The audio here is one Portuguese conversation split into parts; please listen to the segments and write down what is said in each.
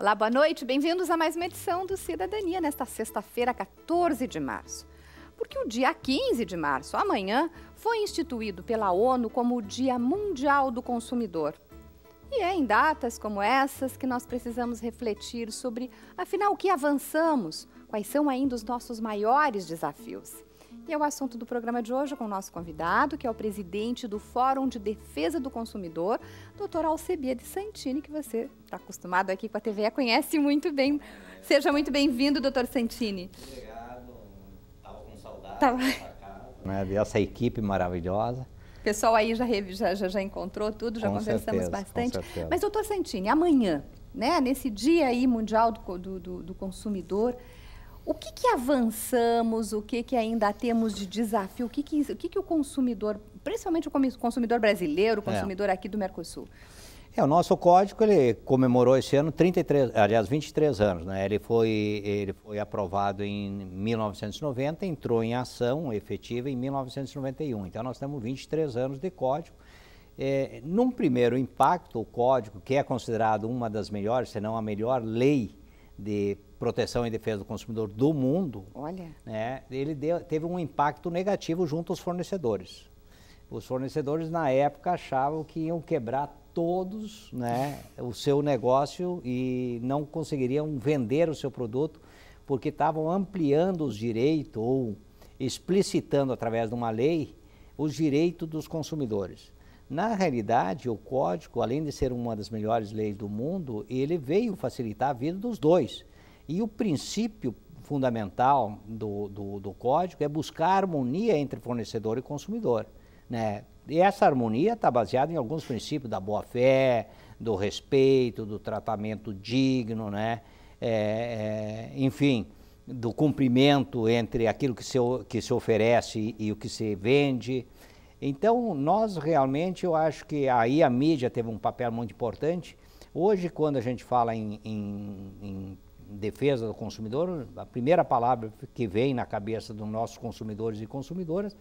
Olá, boa noite. Bem-vindos a mais uma edição do Cidadania nesta sexta-feira, 14 de março. Porque o dia 15 de março, amanhã, foi instituído pela ONU como o Dia Mundial do Consumidor. E é em datas como essas que nós precisamos refletir sobre, afinal, o que avançamos, quais são ainda os nossos maiores desafios. E é o assunto do programa de hoje com o nosso convidado, que é o presidente do Fórum de Defesa do Consumidor, doutor Alcebia de Santini, que você está acostumado aqui com a TVA, conhece muito bem. Seja muito bem-vindo, doutor Santini. Obrigado. Estava com saudade Tava. Né, dessa equipe maravilhosa. O pessoal aí já, já, já, já encontrou tudo, já com conversamos certeza, bastante. Mas, doutor Santini, amanhã, né, nesse dia aí mundial do, do, do consumidor, o que, que avançamos, o que, que ainda temos de desafio, o que, que, o, que, que o consumidor, principalmente o consumidor brasileiro, o é. consumidor é. aqui do Mercosul? É, o nosso código ele comemorou esse ano 33, aliás 23 anos, né? Ele foi ele foi aprovado em 1990, entrou em ação efetiva em 1991. Então nós temos 23 anos de código. É, num primeiro impacto, o código que é considerado uma das melhores, se não a melhor lei de proteção e defesa do consumidor do mundo, Olha. Né, ele deu, teve um impacto negativo junto aos fornecedores. Os fornecedores na época achavam que iam quebrar todos né, o seu negócio e não conseguiriam vender o seu produto porque estavam ampliando os direitos ou explicitando através de uma lei os direitos dos consumidores. Na realidade, o código, além de ser uma das melhores leis do mundo, ele veio facilitar a vida dos dois. E o princípio fundamental do, do, do código é buscar harmonia entre fornecedor e consumidor. Né? E essa harmonia está baseada em alguns princípios da boa-fé, do respeito, do tratamento digno, né? É, é, enfim, do cumprimento entre aquilo que se, que se oferece e o que se vende. Então, nós realmente, eu acho que aí a mídia teve um papel muito importante. Hoje, quando a gente fala em, em, em defesa do consumidor, a primeira palavra que vem na cabeça dos nossos consumidores e consumidoras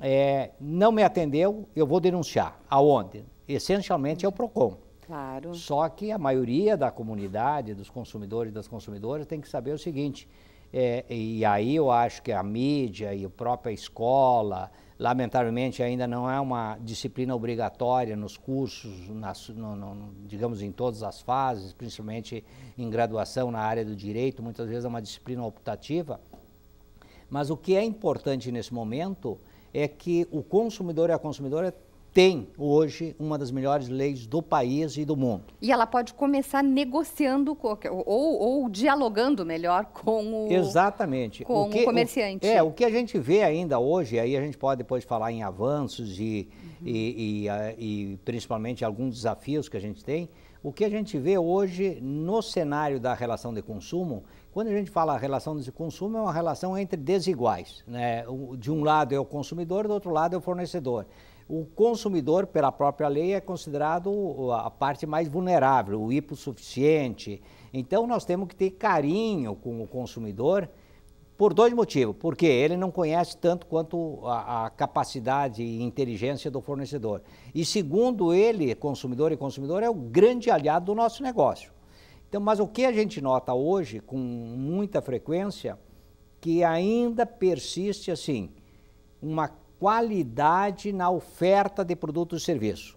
é não me atendeu, eu vou denunciar. Aonde? Essencialmente é o PROCON. Claro. Só que a maioria da comunidade, dos consumidores e das consumidoras, tem que saber o seguinte, é, e aí eu acho que a mídia e a própria escola Lamentavelmente, ainda não é uma disciplina obrigatória nos cursos, nas, no, no, digamos, em todas as fases, principalmente em graduação na área do direito, muitas vezes é uma disciplina optativa. Mas o que é importante nesse momento é que o consumidor e a consumidora tem hoje uma das melhores leis do país e do mundo. E ela pode começar negociando ou, ou dialogando melhor com o exatamente com o, que, o comerciante. O, é o que a gente vê ainda hoje. Aí a gente pode depois falar em avanços e, uhum. e, e, e principalmente alguns desafios que a gente tem. O que a gente vê hoje no cenário da relação de consumo, quando a gente fala relação de consumo, é uma relação entre desiguais. Né? De um lado é o consumidor, do outro lado é o fornecedor o consumidor, pela própria lei, é considerado a parte mais vulnerável, o hipossuficiente. Então, nós temos que ter carinho com o consumidor por dois motivos. Porque ele não conhece tanto quanto a, a capacidade e inteligência do fornecedor. E segundo ele, consumidor e consumidor, é o grande aliado do nosso negócio. Então, mas o que a gente nota hoje, com muita frequência, que ainda persiste assim, uma qualidade na oferta de produtos e serviço.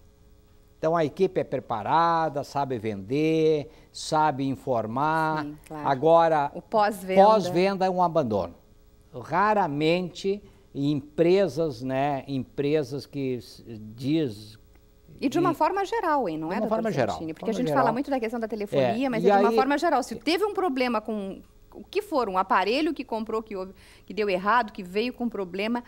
Então a equipe é preparada, sabe vender, sabe informar. Sim, claro. Agora, o pós-venda pós é um abandono. Raramente empresas, né, empresas que diz e de uma e, forma geral, hein, não de é? uma forma geral. Porque forma a gente geral. fala muito da questão da telefonia, é, mas é de aí, uma forma geral. Se teve um problema com o que for, um aparelho que comprou, que, houve, que deu errado, que veio com problema,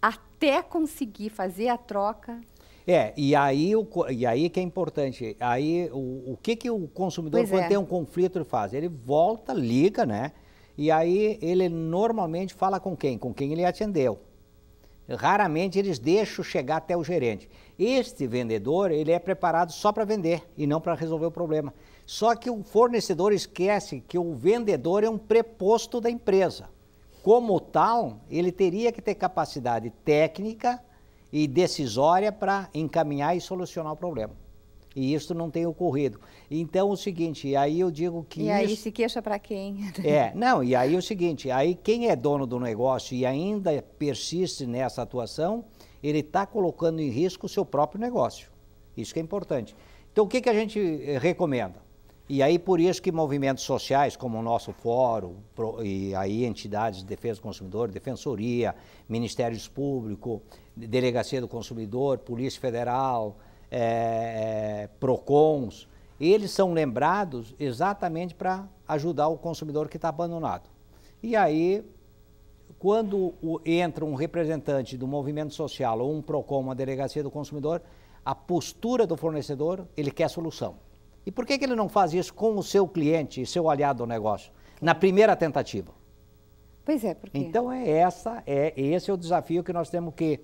até conseguir fazer a troca. É, e aí, o, e aí que é importante. Aí o, o que, que o consumidor, pois quando é. tem um conflito, faz? Ele volta, liga, né? E aí ele normalmente fala com quem? Com quem ele atendeu. Raramente eles deixam chegar até o gerente. Este vendedor, ele é preparado só para vender e não para resolver o problema. Só que o fornecedor esquece que o vendedor é um preposto da empresa como tal, ele teria que ter capacidade técnica e decisória para encaminhar e solucionar o problema. E isso não tem ocorrido. Então, o seguinte, aí eu digo que. E aí se queixa para quem? É, não, e aí é o seguinte: aí quem é dono do negócio e ainda persiste nessa atuação, ele está colocando em risco o seu próprio negócio. Isso que é importante. Então, o que, que a gente eh, recomenda? E aí por isso que movimentos sociais como o nosso fórum, e aí entidades de defesa do consumidor, defensoria, ministérios públicos, delegacia do consumidor, polícia federal, é, é, PROCONs, eles são lembrados exatamente para ajudar o consumidor que está abandonado. E aí, quando entra um representante do movimento social ou um PROCON, uma delegacia do consumidor, a postura do fornecedor, ele quer solução. E por que, que ele não faz isso com o seu cliente e seu aliado ao negócio? Na primeira tentativa. Pois é, porque... Então é essa, é esse é o desafio que nós temos que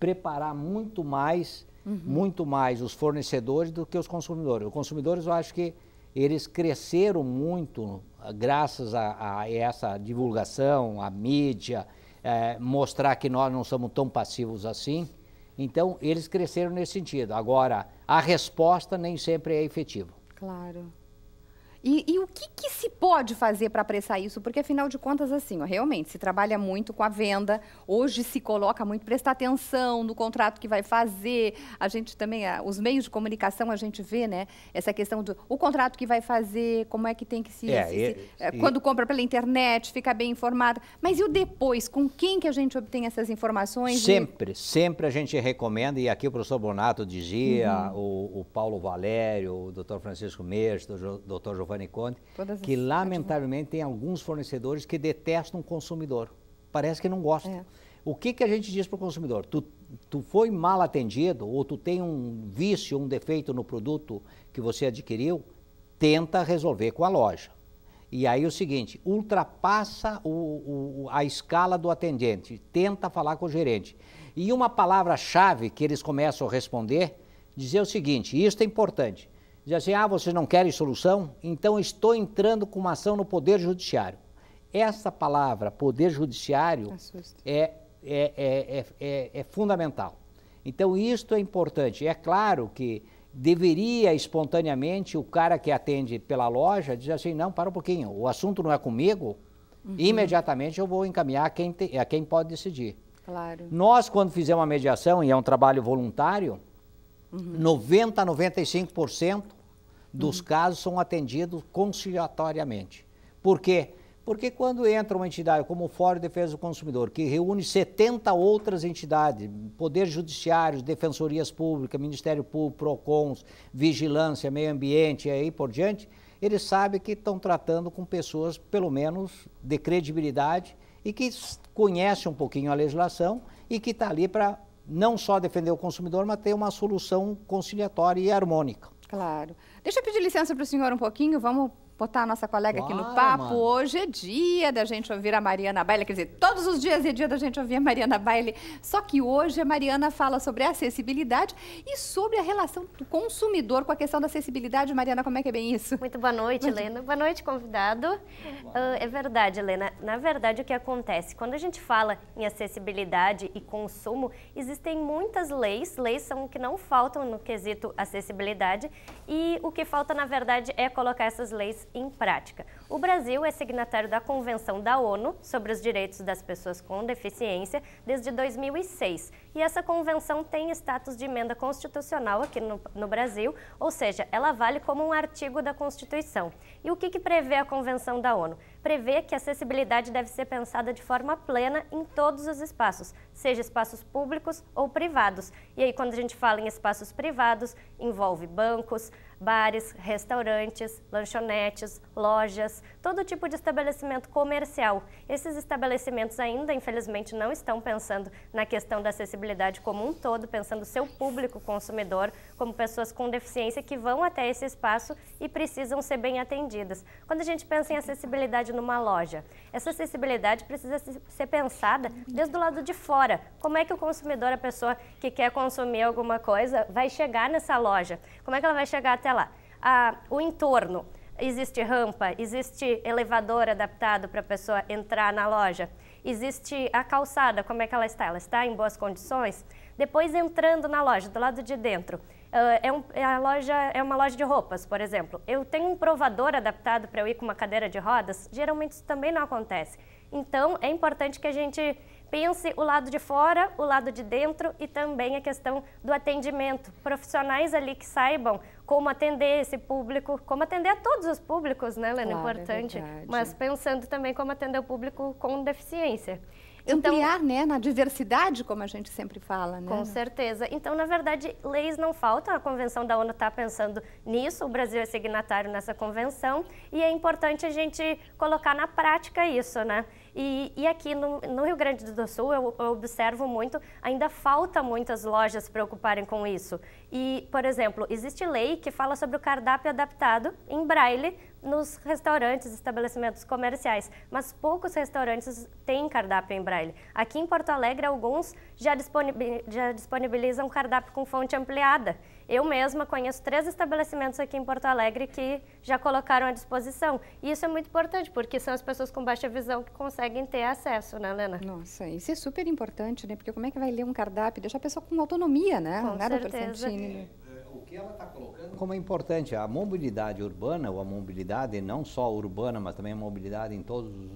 preparar muito mais, uhum. muito mais os fornecedores do que os consumidores. Os consumidores, eu acho que eles cresceram muito ah, graças a, a essa divulgação, a mídia, é, mostrar que nós não somos tão passivos assim. Então eles cresceram nesse sentido. Agora a resposta nem sempre é efetiva. Claro. E, e o que, que, se pode fazer para apressar isso? Porque, afinal de contas, assim, ó, realmente, se trabalha muito com a venda, hoje se coloca muito, prestar atenção no contrato que vai fazer. A gente também, os meios de comunicação, a gente vê, né? Essa questão do o contrato que vai fazer, como é que tem que se. É, se, se é, quando compra pela internet, fica bem informado. Mas e o depois? Com quem que a gente obtém essas informações? Sempre, e... sempre a gente recomenda, e aqui o professor Bonato dizia, uhum. o, o, Paulo Valério, o doutor Francisco Mestre, o doutor Giovanni Giovanni Todas que lamentavelmente tem alguns fornecedores que detestam o consumidor. Parece que não gostam. É. O que, que a gente diz para o consumidor? Tu, tu foi mal atendido ou tu tem um vício, um defeito no produto que você adquiriu, tenta resolver com a loja. E aí é o seguinte, ultrapassa o, o, a escala do atendente, tenta falar com o gerente. E uma palavra-chave que eles começam a responder, dizer o seguinte, isso é importante, Diz assim: ah, vocês não querem solução? Então estou entrando com uma ação no Poder Judiciário. Essa palavra, Poder Judiciário, é, é, é, é, fundamental. Então, isto é importante. É claro que deveria espontaneamente o cara que atende pela loja dizer assim: não, para um pouquinho, o assunto não é comigo. Uhum. Imediatamente eu vou encaminhar a quem, te, a quem pode decidir. Claro. Nós, quando fizemos uma mediação, e é um trabalho voluntário, Uhum. 90% a 95% dos uhum. casos são atendidos conciliatoriamente. Por quê? Porque quando entra uma entidade como o Fórum de Defesa do Consumidor, que reúne 70 outras entidades, Poder judiciários, Defensorias Públicas, Ministério Público, PROCONs, Vigilância, Meio Ambiente e aí por diante, eles sabem que estão tratando com pessoas, pelo menos, de credibilidade e que conhecem um pouquinho a legislação e que está ali para não só defender o consumidor, mas ter uma solução conciliatória e harmônica. Claro. Deixa eu pedir licença para o senhor um pouquinho, vamos botar a nossa colega aqui no papo. Mano. Hoje é dia da gente ouvir a Mariana Baile, quer dizer, todos os dias é dia da gente ouvir a Mariana Baile. Só que hoje a Mariana fala sobre acessibilidade e sobre a relação do consumidor com a questão da acessibilidade. Mariana, como é que é bem isso? Muito boa noite, Helena. Boa noite, convidado. Uh, é verdade, Helena. Na verdade, o que acontece? Quando a gente fala em acessibilidade e consumo, existem muitas leis, leis são que não faltam no quesito acessibilidade, e o que falta, na verdade, é colocar essas leis em prática. O Brasil é signatário da Convenção da ONU sobre os Direitos das Pessoas com Deficiência desde 2006. E essa convenção tem status de emenda constitucional aqui no, no Brasil, ou seja, ela vale como um artigo da Constituição. E o que, que prevê a Convenção da ONU? prevê que a acessibilidade deve ser pensada de forma plena em todos os espaços, seja espaços públicos ou privados. E aí, quando a gente fala em espaços privados, envolve bancos, bares, restaurantes, lanchonetes, lojas, todo tipo de estabelecimento comercial. Esses estabelecimentos ainda, infelizmente, não estão pensando na questão da acessibilidade como um todo, pensando seu público consumidor como pessoas com deficiência que vão até esse espaço e precisam ser bem atendidas. Quando a gente pensa em acessibilidade numa loja, essa acessibilidade precisa ser pensada desde o lado de fora. Como é que o consumidor, a pessoa que quer consumir alguma coisa, vai chegar nessa loja? Como é que ela vai chegar até lá. o entorno. Existe rampa, existe elevador adaptado para a pessoa entrar na loja, existe a calçada, como é que ela está? Ela está em boas condições? Depois entrando na loja, do lado de dentro, é, um, é, loja, é, uma loja de roupas, por exemplo. Eu tenho um provador adaptado para eu ir com uma cadeira de rodas? Geralmente isso também não acontece. Então, é importante que a gente Pense o lado de fora, o lado de dentro e também a questão do atendimento. Profissionais ali que saibam como atender esse público, como atender a todos os públicos, né, Lena? Claro, é Importante. É mas pensando também como atender o público com deficiência. Então, Ampliar, né, na diversidade, como a gente sempre fala, né? Com certeza. Então, na verdade, leis não faltam. A Convenção da ONU está pensando nisso. O Brasil é signatário nessa convenção e é importante a gente colocar na prática isso, né? E, e aqui no, no, Rio Grande do Sul, eu, eu, observo muito, ainda falta muitas lojas se preocuparem com isso. E, por exemplo, existe lei que fala sobre o cardápio adaptado em braille nos restaurantes, estabelecimentos comerciais, mas poucos restaurantes têm cardápio em braille. Aqui em Porto Alegre, alguns já, disponibilizam cardápio com fonte ampliada. Eu mesma conheço três estabelecimentos aqui em Porto Alegre que já colocaram à disposição. E isso é muito importante, porque são as pessoas com baixa visão que conseguem ter acesso, né, Lena? Nossa, isso é super importante, né? Porque como é que vai ler um cardápio? Deixar a pessoa com autonomia, né? Com Nada certeza. Percentine. Né? É, o que ela está colocando como é importante, a mobilidade urbana, ou a mobilidade não só urbana, mas também a mobilidade em todos os